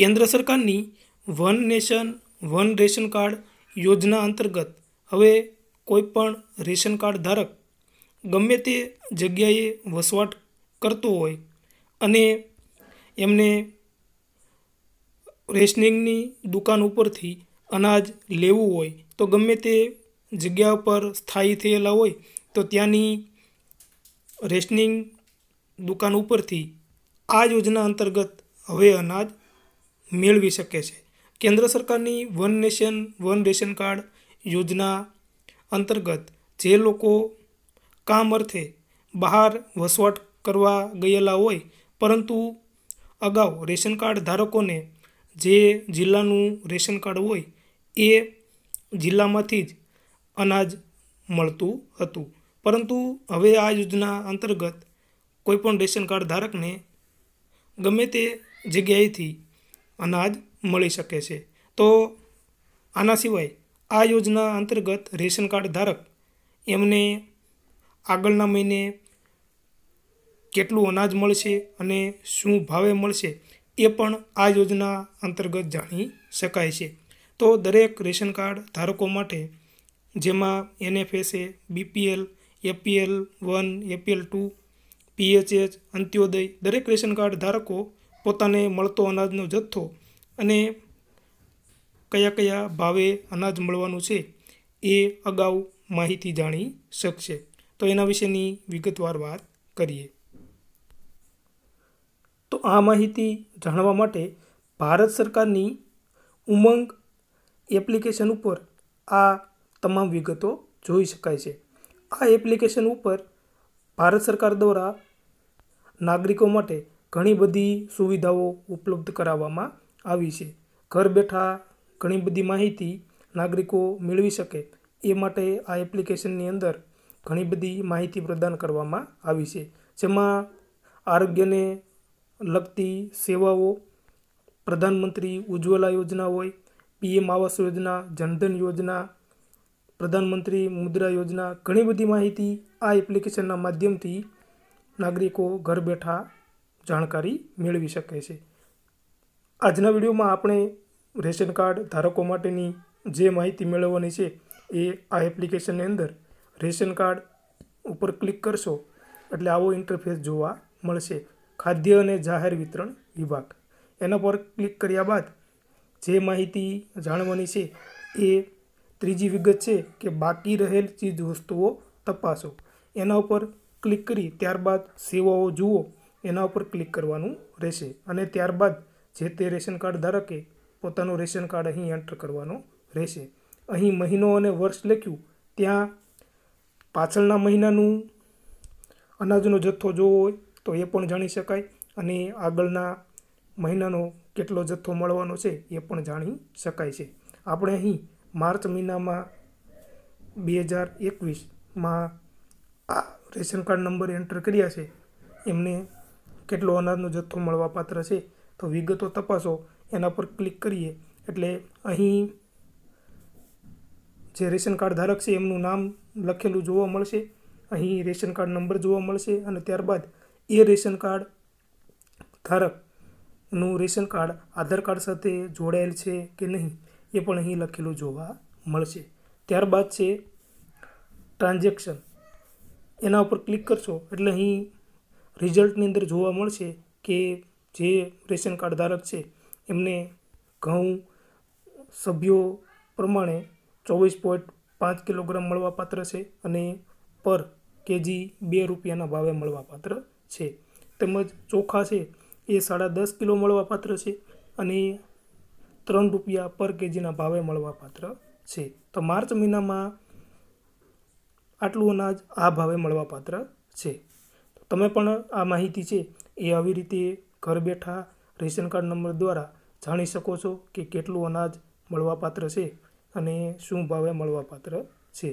કેન્દ્ર સરકારની one nation one ration card યોજના અંતર્ગત હવે કોઈપણ રેશન કાર્ડ ધારક ગમે તે જગ્યાએ વસવાટ કરતો હોય અને એમને રેશનિંગની દુકાન ઉપરથી અનાજ લેવું હોય તો ગમે તે જગ્યા પર સ્થાયી થયેલા હોય તો ત્યાંની રેશનિંગ દુકાન ઉપરથી આ યોજના અંતર્ગત હવે અનાજ મેળવી શકે છે કેન્દ્ર સરકારની one nation one ration card યોજના અંતર્ગત જે લોકો કામ અર્થે બહાર વસવાટ કરવા ગયેલા હોય પરંતુ અગાઉ રેશન કાર્ડ ધારકોને જે જિલ્લાનું રેશન કાર્ડ હોય એ જિલ્લામાંથી જ અનાજ મળતું હતું પરંતુ હવે આ યોજના અંતર્ગત કોઈપણ રેશન કાર્ડ ધારકને ગમે તે જગ્યાએથી અનાજ મળી શકે છે તો આના સિવાય આ યોજના અંતર્ગત રેશન કાર્ડ ધારક એમને આગળના મહિને કેટલું અનાજ મળશે અને શું ભાવે મળશે એ પણ આ યોજના અંતર્ગત જાણી શકાય છે તો દરેક રેશન કાર્ડ ધારકો માટે જેમાં NFSA BPL APL one APL two PHH Antyodaya દરેક રેશન કાર્ડ ધારકો પોતાને મળતો અનાજનો જથ્થો અને કયા કયા ભાવે અનાજ મળવાનું છે એ અગાઉ માહિતી જાણી શકશે તો એના વિશેની વિગતવાર વાત કરીએ તો આ માહિતી જાણવા માટે ભારત સરકારની ઉમંગ એપ્લિકેશન ઉપર આ તમામ વિગતો જોઈ શકાય છે આ એપ્લિકેશન ઉપર ભારત સરકાર દ્વારા નાગરિકો માટે ઘણી બધી સુવિધાઓ ઉપલબ્ધ કરાવવામાં આવી છે ઘર બેઠા ઘણી બધી માહિતી નાગરિકો મેળવી શકે એ માટે આ એપ્લિકેશનની અંદર ઘણી બધી માહિતી પ્રદાન કરવામાં આવી છે જેમાં આરોગ્યને લગતી સેવાઓ પ્રધાનમંત્રી ઉજ્જવલા યોજના હોય પીએમ આવાસ યોજના જનધન યોજના પ્રધાનમંત્રી મુદ્રા યોજના ઘણી બધી માહિતી આ એપ્લિકેશનના માધ્યમથી નાગરિકો ઘર બેઠા જાણકારી મેળવી શકે છે આજના વિડીયોમાં આપણે રેશન કાર્ડ ધારકો માટેની જે માહિતી મેળવવાની છે એ આ એપ્લિકેશનની અંદર રેશન કાર્ડ ઉપર ક્લિક કરશો એટલે આવો ઇન્ટરફેસ જોવા મળશે ખાદ્ય અને જાહેર વિતરણ વિભાગ એના પર ક્લિક કર્યા બાદ જે માહિતી જાણવાની છે એ ત્રીજી વિગત છે કે બાકી રહેલ ચીજ વસ્તુઓ તપાસો એના ઉપર ક્લિક કરી ત્યારબાદ સેવાઓ જુઓ એના ઉપર ક્લિક કરવાનું રહેશે અને ત્યારબાદ જે તે રેશન કાર્ડ ધારકે પોતાનું રેશન કાર્ડ અહીં એન્ટર કરવાનો રહેશે અહીં મહિનો અને વર્ષ લખ્યું ત્યાં પાછળના મહિનાનું અનાજનો જથ્થો જોવો હોય તો એ પણ જાણી શકાય અને આગળના મહિનાનો કેટલો જથ્થો મળવાનો છે એ પણ જાણી શકાય છે આપણે અહીં માર્ચ મહિનામાં બે હજાર એકવીસમાં આ રેશન કાર્ડ નંબર એન્ટર કર્યા છે એમને કેટલો અનાજનો જથ્થો મળવાપાત્ર છે તો વિગતો તપાસો એના પર ક્લિક કરીએ એટલે અહીં જે રેશન કાર્ડ ધારક છે એમનું નામ લખેલું જોવા મળશે અહીં રેશન કાર્ડ નંબર જોવા મળશે અને ત્યારબાદ એ રેશન કાર્ડ ધારકનું રેશન કાર્ડ આધાર કાર્ડ સાથે જોડાયેલ છે કે નહીં એ પણ અહીં લખેલું જોવા મળશે ત્યારબાદ છે ટ્રાન્ઝેક્શન એના ઉપર ક્લિક કરશો એટલે અહીં રિઝલ્ટની અંદર જોવા મળશે કે જે રેશન કાર્ડ ધારક છે એમને ઘઉં સભ્યો પ્રમાણે ચોવીસ પોઈન્ટ પાંચ કિલોગ્રામ મળવાપાત્ર છે અને પર કેજી બે રૂપિયાના ભાવે મળવાપાત્ર છે તેમજ ચોખા છે એ સાડા દસ કિલો મળવાપાત્ર છે અને ત્રણ રૂપિયા પર કેજીના ભાવે મળવાપાત્ર છે તો માર્ચ મહિનામાં આટલું અનાજ આ ભાવે મળવાપાત્ર છે તમે પણ આ માહિતી છે એ આવી રીતે ઘર બેઠા રેશન કાર્ડ નંબર દ્વારા જાણી શકો છો કે કેટલું અનાજ મળવાપાત્ર છે અને શું ભાવે મળવાપાત્ર છે